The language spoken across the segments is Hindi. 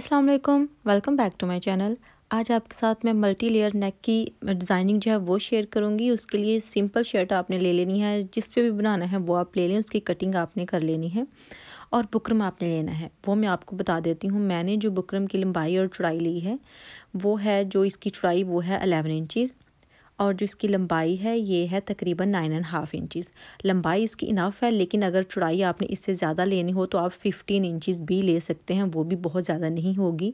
अस्सलाम वालेकुम welcome back to my channel आज आपके साथ मैं मल्टी लेयर नेक की डिज़ाइनिंग जो है वो शेयर करूँगी उसके लिए सिंपल शर्ट आपने ले लेनी है जिस पे भी बनाना है वो आप ले लें उसकी कटिंग आपने कर लेनी है और बुकरम आपने लेना है वो मैं आपको बता देती हूँ मैंने जो बुकरम की लंबाई और चौड़ाई ली है वो है जो इसकी चौड़ाई वो है अलेवन इंचज़ और जो इसकी लंबाई है ये है तकरीबन नाइन एंड हाफ़ इंचज़ लंबाई इसकी इनफ है लेकिन अगर चुड़ाई आपने इससे ज़्यादा लेनी हो तो आप फिफ्टीन इंचज़ भी ले सकते हैं वो भी बहुत ज़्यादा नहीं होगी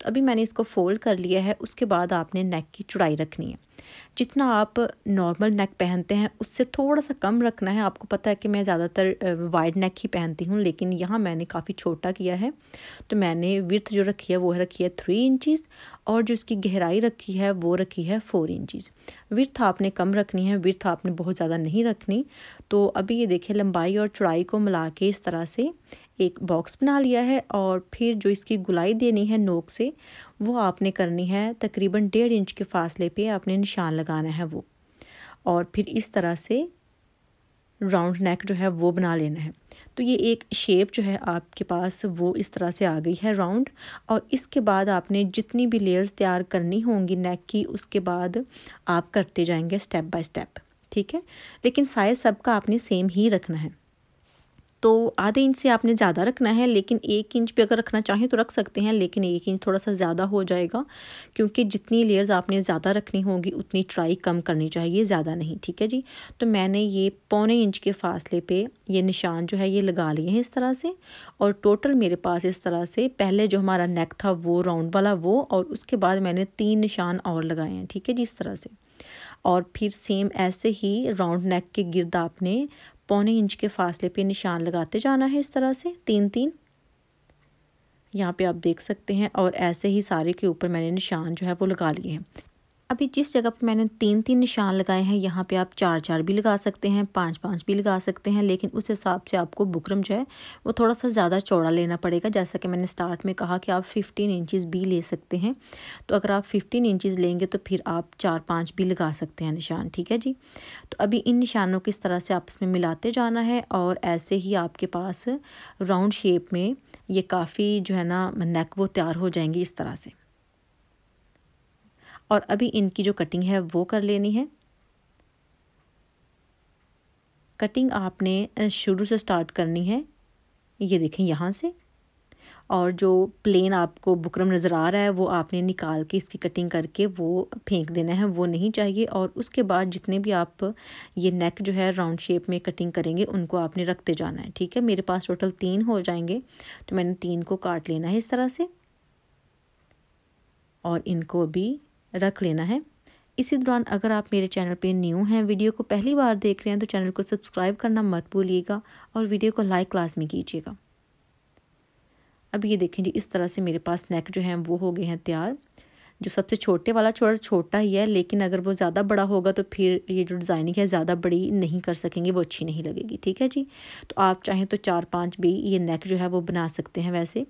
तो अभी मैंने इसको फोल्ड कर लिया है उसके बाद आपने नेक की चुड़ाई रखनी है जितना आप नॉर्मल नेक पहनते हैं उससे थोड़ा सा कम रखना है आपको पता है कि मैं ज़्यादातर वाइड नेक ही पहनती हूँ लेकिन यहाँ मैंने काफ़ी छोटा किया है तो मैंने विर्थ जो रखी है वो रखी है थ्री इंचज़ और जो इसकी गहराई रखी है वो रखी है फ़ोर इंचज़ विर्थ आपने कम रखनी है विर्थ आपने बहुत ज़्यादा नहीं रखनी तो अभी ये देखिए लंबाई और चौड़ाई को मिला के इस तरह से एक बॉक्स बना लिया है और फिर जो इसकी गुलाई देनी है नोक से वो आपने करनी है तकरीबन डेढ़ इंच के फासले पे आपने निशान लगाना है वो और फिर इस तरह से राउंड नेक जो है वो बना लेना है तो ये एक शेप जो है आपके पास वो इस तरह से आ गई है राउंड और इसके बाद आपने जितनी भी लेयर्स तैयार करनी होंगी नेक की उसके बाद आप करते जाएंगे स्टेप बाय स्टेप ठीक है लेकिन साइज़ सबका आपने सेम ही रखना है तो आधे इंच से आपने ज़्यादा रखना है लेकिन एक इंच भी अगर रखना चाहें तो रख सकते हैं लेकिन एक इंच थोड़ा सा ज़्यादा हो जाएगा क्योंकि जितनी लेयर्स आपने ज़्यादा रखनी होगी उतनी ट्राई कम करनी चाहिए ज़्यादा नहीं ठीक है जी तो मैंने ये पौने इंच के फासले पे ये निशान जो है ये लगा लिए हैं इस तरह से और टोटल मेरे पास इस तरह से पहले जो हमारा नेक था वो राउंड वाला वो और उसके बाद मैंने तीन निशान और लगाए हैं ठीक है जी इस तरह से और फिर सेम ऐसे ही राउंड नेक के गिरद आपने पौने इंच के फासले पे निशान लगाते जाना है इस तरह से तीन तीन यहाँ पे आप देख सकते हैं और ऐसे ही सारे के ऊपर मैंने निशान जो है वो लगा लिए हैं अभी जिस जगह पर मैंने तीन तीन निशान लगाए हैं यहाँ पे आप चार चार भी लगा सकते हैं पाँच पाँच भी लगा सकते हैं लेकिन उस हिसाब से आपको बुकरम जो है वो थोड़ा सा ज़्यादा चौड़ा लेना पड़ेगा जैसा कि मैंने स्टार्ट में कहा कि आप फिफ्टीन इंचज़ भी ले सकते हैं तो अगर आप फिफ्टीन इंचज़ लेंगे तो फिर आप चार पाँच भी लगा सकते हैं निशान ठीक है जी तो अभी इन निशानों को इस तरह से आपस में मिलाते जाना है और ऐसे ही आपके पास राउंड शेप में ये काफ़ी जो है ना नेक वो तैयार हो जाएंगी इस तरह से और अभी इनकी जो कटिंग है वो कर लेनी है कटिंग आपने शुरू से स्टार्ट करनी है ये देखें यहाँ से और जो प्लेन आपको बुकरम नज़र आ रहा है वो आपने निकाल के इसकी कटिंग करके वो फेंक देना है वो नहीं चाहिए और उसके बाद जितने भी आप ये नेक जो है राउंड शेप में कटिंग करेंगे उनको आपने रखते जाना है ठीक है मेरे पास टोटल तीन हो जाएंगे तो मैंने तीन को काट लेना है इस तरह से और इनको अभी रख लेना है इसी दौरान अगर आप मेरे चैनल पे न्यू हैं वीडियो को पहली बार देख रहे हैं तो चैनल को सब्सक्राइब करना मत भूलिएगा और वीडियो को लाइक क्लास में कीजिएगा अब ये देखें जी इस तरह से मेरे पास नेक जो हैं वो हो गए हैं तैयार जो सबसे छोटे वाला छोटा छोटा ही है लेकिन अगर वो ज़्यादा बड़ा होगा तो फिर ये जो डिज़ाइनिंग है ज़्यादा बड़ी नहीं कर सकेंगे वो अच्छी नहीं लगेगी ठीक है जी तो आप चाहें तो चार पाँच भी ये नेक जो है वो बना सकते हैं वैसे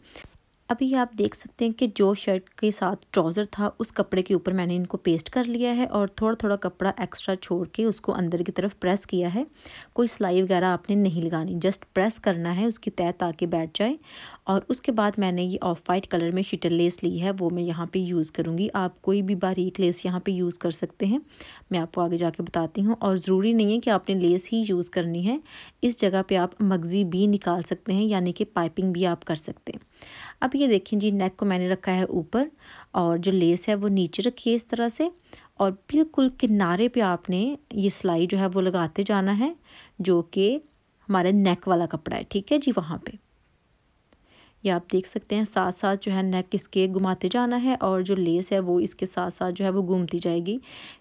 अभी आप देख सकते हैं कि जो शर्ट के साथ ट्राउज़र था उस कपड़े के ऊपर मैंने इनको पेस्ट कर लिया है और थोड़ा थोड़ा कपड़ा एक्स्ट्रा छोड़ के उसको अंदर की तरफ प्रेस किया है कोई सिलाई वगैरह आपने नहीं लगानी जस्ट प्रेस करना है उसकी तय ताकि बैठ जाए और उसके बाद मैंने ये ऑफ वाइट कलर में शीटर लेस ली है वो मैं यहाँ पर यूज़ करूँगी आप कोई भी बारीक लेस यहाँ पर यूज़ कर सकते हैं मैं आपको आगे जाके बताती हूँ और ज़रूरी नहीं है कि आपने लेस ही यूज़ करनी है इस जगह पर आप मगज़ी भी निकाल सकते हैं यानी कि पाइपिंग भी आप कर सकते हैं अब ये देखें जी नेक को मैंने रखा है ऊपर और जो लेस है वो नीचे रखी है इस तरह से और बिल्कुल किनारे पे आपने ये सिलाई जो है वो लगाते जाना है जो कि हमारे नेक वाला कपड़ा है ठीक है जी वहाँ पे ये आप देख सकते हैं साथ साथ जो है नेक इसके घुमाते जाना है और जो लेस है वो इसके साथ साथ जो है वो घूमती जाएगी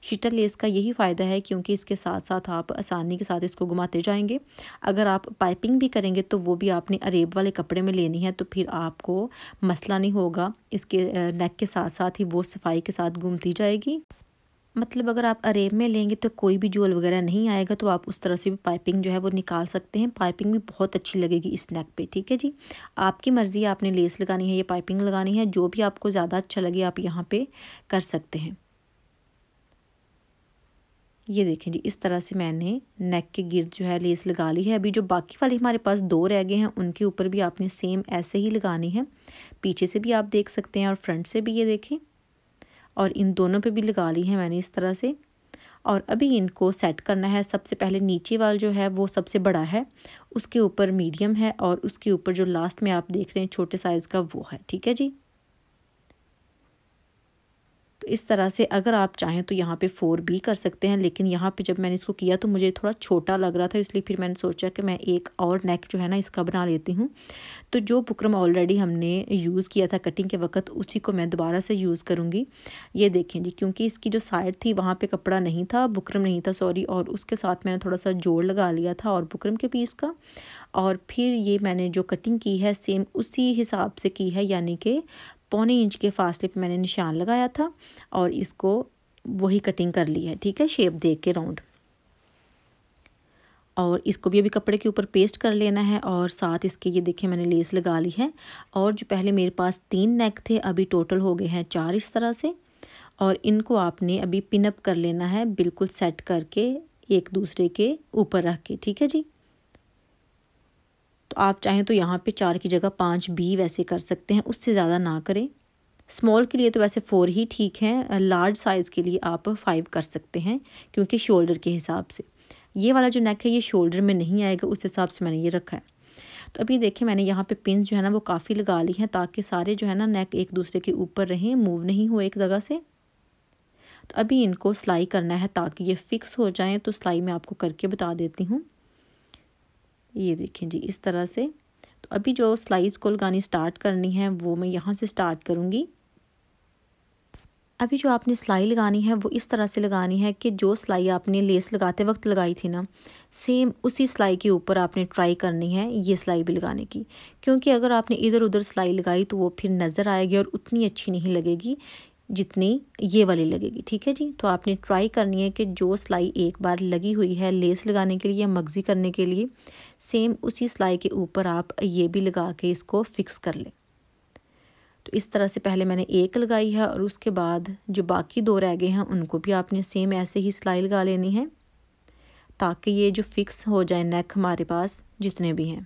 शीटर लेस का यही फ़ायदा है क्योंकि इसके साथ साथ आप आसानी के साथ इसको घुमाते जाएंगे अगर आप पाइपिंग भी करेंगे तो वो भी आपने अरेब वाले कपड़े में लेनी है तो फिर आपको मसला नहीं होगा इसके नेक के साथ साथ ही वो सफाई के साथ घूमती जाएगी मतलब अगर आप अरेब में लेंगे तो कोई भी जोल वगैरह नहीं आएगा तो आप उस तरह से भी पाइपिंग जो है वो निकाल सकते हैं पाइपिंग भी बहुत अच्छी लगेगी इस नेक पे ठीक है जी आपकी मर्ज़ी आपने लेस लगानी है या पाइपिंग लगानी है जो भी आपको ज़्यादा अच्छा लगे आप यहाँ पे कर सकते हैं ये देखें जी इस तरह से मैंने नेक के गिर्द जो है लेस लगा ली है अभी जो बाकी वाले हमारे पास दो रह गए हैं उनके ऊपर भी आपने सेम ऐसे ही लगानी है पीछे से भी आप देख सकते हैं और फ्रंट से भी ये देखें और इन दोनों पे भी लगा ली है मैंने इस तरह से और अभी इनको सेट करना है सबसे पहले नीचे वाला जो है वो सबसे बड़ा है उसके ऊपर मीडियम है और उसके ऊपर जो लास्ट में आप देख रहे हैं छोटे साइज़ का वो है ठीक है जी तो इस तरह से अगर आप चाहें तो यहाँ पे फोर भी कर सकते हैं लेकिन यहाँ पे जब मैंने इसको किया तो मुझे थोड़ा छोटा लग रहा था इसलिए फिर मैंने सोचा कि मैं एक और नेक जो है ना इसका बना लेती हूँ तो जो बुकरम ऑलरेडी हमने यूज़ किया था कटिंग के वक्त उसी को मैं दोबारा से यूज़ करूँगी ये देखें जी क्योंकि इसकी जो साइड थी वहाँ पर कपड़ा नहीं था बुकरम नहीं था सॉरी और उसके साथ मैंने थोड़ा सा जोड़ लगा लिया था और बुकरम के पीस का और फिर ये मैंने जो कटिंग की है सेम उसी हिसाब से की है यानी कि पौने इंच के फासले पे मैंने निशान लगाया था और इसको वही कटिंग कर ली है ठीक है शेप देख के राउंड और इसको भी अभी कपड़े के ऊपर पेस्ट कर लेना है और साथ इसके ये देखिए मैंने लेस लगा ली है और जो पहले मेरे पास तीन नेक थे अभी टोटल हो गए हैं चार इस तरह से और इनको आपने अभी पिनअप कर लेना है बिल्कुल सेट करके एक दूसरे के ऊपर रख के ठीक है जी तो आप चाहें तो यहाँ पे चार की जगह पाँच बी वैसे कर सकते हैं उससे ज़्यादा ना करें स्मॉल के लिए तो वैसे फ़ोर ही ठीक है लार्ज साइज़ के लिए आप फाइव कर सकते हैं क्योंकि शोल्डर के हिसाब से ये वाला जो नेक है ये शोल्डर में नहीं आएगा उस हिसाब से मैंने ये रखा है तो अभी देखिए मैंने यहाँ पे पिन जो है ना वो काफ़ी लगा ली हैं ताकि सारे जो है ना नेक एक दूसरे के ऊपर रहें मूव नहीं हो एक जगह से तो अभी इनको सिलाई करना है ताकि ये फ़िक्स हो जाएँ तो सिलाई मैं आपको करके बता देती हूँ ये देखें जी इस तरह से तो अभी जो स्लाइस को लगानी स्टार्ट करनी है वो मैं यहाँ से स्टार्ट करूँगी अभी जो आपने सिलाई लगानी है वो इस तरह से लगानी है कि जो सिलाई आपने लेस लगाते वक्त लगाई थी ना सेम उसी सिलाई के ऊपर आपने ट्राई करनी है ये सिलाई भी लगाने की क्योंकि अगर आपने इधर उधर सिलाई लगाई तो वो फिर नज़र आएगी और उतनी अच्छी नहीं लगेगी जितनी ये वाली लगेगी ठीक है जी तो आपने ट्राई करनी है कि जो सिलाई एक बार लगी हुई है लेस लगाने के लिए या मगज़ी करने के लिए सेम उसी सिलाई के ऊपर आप ये भी लगा के इसको फिक्स कर लें तो इस तरह से पहले मैंने एक लगाई है और उसके बाद जो बाकी दो रह गए हैं उनको भी आपने सेम ऐसे ही सिलाई लगा लेनी है ताकि ये जो फिक्स हो जाए नेक हमारे पास जितने भी हैं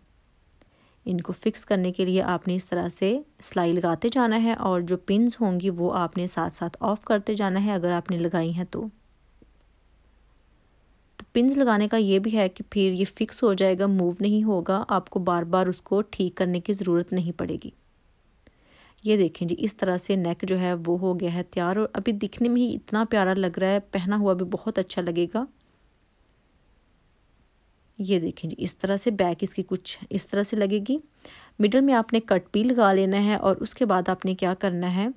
इनको फिक्स करने के लिए आपने इस तरह से सिलाई लगाते जाना है और जो पिन्स होंगी वो आपने साथ साथ ऑफ करते जाना है अगर आपने लगाई हैं तो तो पिन्स लगाने का ये भी है कि फिर ये फिक्स हो जाएगा मूव नहीं होगा आपको बार बार उसको ठीक करने की ज़रूरत नहीं पड़ेगी ये देखें जी इस तरह से नेक जो है वो हो गया है तैयार और अभी दिखने में ही इतना प्यारा लग रहा है पहना हुआ भी बहुत अच्छा लगेगा ये देखें जी इस तरह से बैक इसकी कुछ इस तरह से लगेगी मिडल में आपने कट भी लगा लेना है और उसके बाद आपने क्या करना है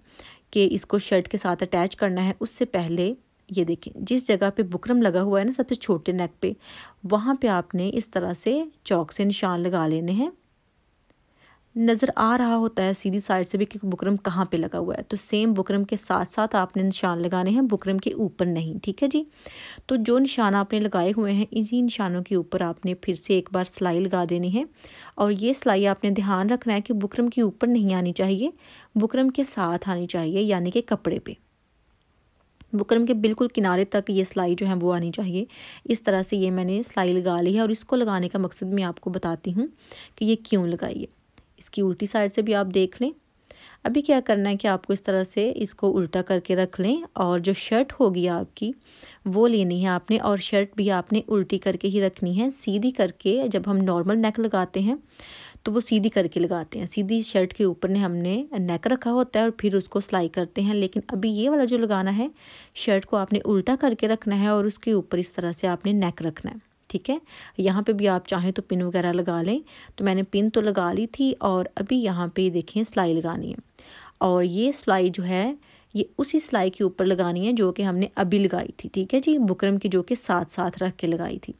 कि इसको शर्ट के साथ अटैच करना है उससे पहले ये देखें जिस जगह पे बुकरम लगा हुआ है ना सबसे छोटे नेक पे वहाँ पे आपने इस तरह से चौक से निशान लगा लेने हैं नज़र आ रहा होता है सीधी साइड से भी कि बुकरम कहाँ पे लगा हुआ है तो सेम बुकरम के साथ साथ आपने निशान लगाने हैं बुकरम के ऊपर नहीं ठीक है जी तो जो निशान आपने लगाए हुए हैं इन्हीं निशानों के ऊपर आपने फिर से एक बार सिलाई लगा देनी है और ये सिलाई आपने ध्यान रखना है कि बुकरम के ऊपर नहीं आनी चाहिए बुकरम के साथ आनी चाहिए यानी कि कपड़े पर बुकरम के बिल्कुल किनारे तक ये सिलाई जो है वो आनी चाहिए इस तरह से ये मैंने सिलाई लगा ली है और इसको लगाने का मकसद मैं आपको बताती हूँ कि ये क्यों लगाई है इसकी उल्टी साइड से भी आप देख लें अभी क्या करना है कि आपको इस तरह से इसको उल्टा करके रख लें और जो शर्ट होगी आपकी वो लेनी है आपने और शर्ट भी आपने उल्टी करके ही रखनी है सीधी करके जब हम नॉर्मल नेक लगाते हैं तो वो सीधी करके लगाते हैं सीधी शर्ट के ऊपर ने हमने नेक रखा होता है और फिर उसको सिलाई करते हैं लेकिन अभी ये वाला जो लगाना है शर्ट को आपने उल्टा करके रखना है और उसके ऊपर इस तरह से आपने नेक रखना है ठीक है यहाँ पे भी आप चाहें तो पिन वगैरह लगा लें तो मैंने पिन तो लगा ली थी और अभी यहाँ पे देखें सिलाई लगानी है और ये सिलाई जो है ये उसी सिलाई के ऊपर लगानी है जो कि हमने अभी लगाई थी ठीक है जी बुकरम की जो कि साथ साथ रख के लगाई थी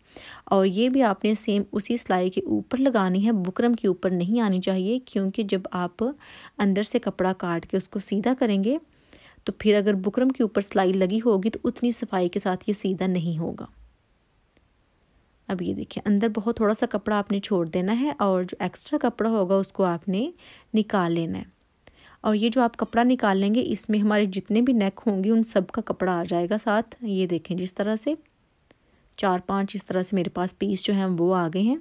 और ये भी आपने सेम उसी सिलाई के ऊपर लगानी है बुकरम के ऊपर नहीं आनी चाहिए क्योंकि जब आप अंदर से कपड़ा काट के उसको सीधा करेंगे तो फिर अगर बुकरम के ऊपर सिलाई लगी होगी तो उतनी सफाई के साथ ये सीधा नहीं होगा अब ये देखिए अंदर बहुत थोड़ा सा कपड़ा आपने छोड़ देना है और जो एक्स्ट्रा कपड़ा होगा उसको आपने निकाल लेना है और ये जो आप कपड़ा निकाल लेंगे इसमें हमारे जितने भी नेक होंगे उन सब का कपड़ा आ जाएगा साथ ये देखें जिस तरह से चार पांच इस तरह से मेरे पास पीस जो हैं वो आ गए हैं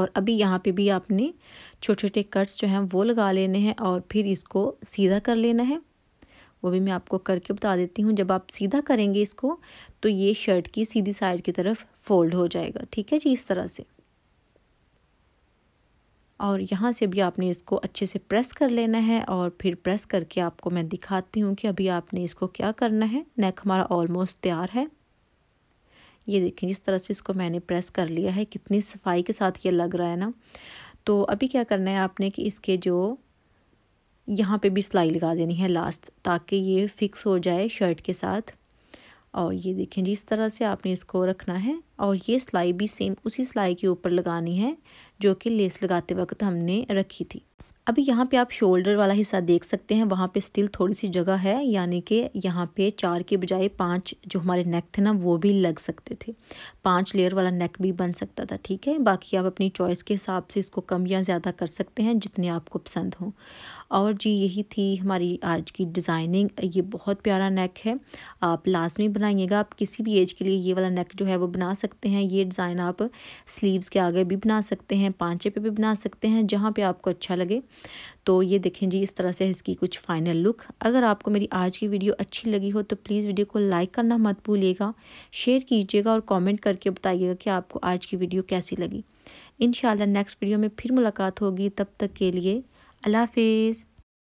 और अभी यहाँ पे भी आपने छोटे छोटे कट्स जो हैं वो लगा लेने हैं और फिर इसको सीधा कर लेना है वो भी मैं आपको करके बता देती हूँ जब आप सीधा करेंगे इसको तो ये शर्ट की सीधी साइड की तरफ फोल्ड हो जाएगा ठीक है जी इस तरह से और यहाँ से भी आपने इसको अच्छे से प्रेस कर लेना है और फिर प्रेस करके आपको मैं दिखाती हूँ कि अभी आपने इसको क्या करना है नेक हमारा ऑलमोस्ट तैयार है ये देखें जिस तरह से इसको मैंने प्रेस कर लिया है कितनी सफाई के साथ ये लग रहा है ना तो अभी क्या करना है आपने कि इसके जो यहाँ पे भी सिलाई लगा देनी है लास्ट ताकि ये फिक्स हो जाए शर्ट के साथ और ये देखें जी इस तरह से आपने इसको रखना है और ये सिलाई भी सेम उसी सिलाई के ऊपर लगानी है जो कि लेस लगाते वक्त हमने रखी थी अभी यहाँ पे आप शोल्डर वाला हिस्सा देख सकते हैं वहाँ पे स्टिल थोड़ी सी जगह है यानी कि यहाँ पे चार के बजाय पांच जो हमारे नेक थे ना वो भी लग सकते थे पांच लेयर वाला नेक भी बन सकता था ठीक है बाकी आप अपनी चॉइस के हिसाब से इसको कम या ज़्यादा कर सकते हैं जितने आपको पसंद हों और जी यही थी हमारी आज की डिज़ाइनिंग ये बहुत प्यारा नेक है आप लाजमी बनाइएगा आप किसी भी एज के लिए ये वाला नेक जो है वो बना सकते हैं ये डिज़ाइन आप स्लीव्स के आगे भी बना सकते हैं पाँचे पे भी बना सकते हैं जहाँ पे आपको अच्छा लगे तो ये देखें जी इस तरह से इसकी कुछ फाइनल लुक अगर आपको मेरी आज की वीडियो अच्छी लगी हो तो प्लीज़ वीडियो को लाइक करना मत भूलिएगा शेयर कीजिएगा और कॉमेंट करके बताइएगा कि आपको आज की वीडियो कैसी लगी इन नेक्स्ट वीडियो में फिर मुलाकात होगी तब तक के लिए अल्लाह हाफिज़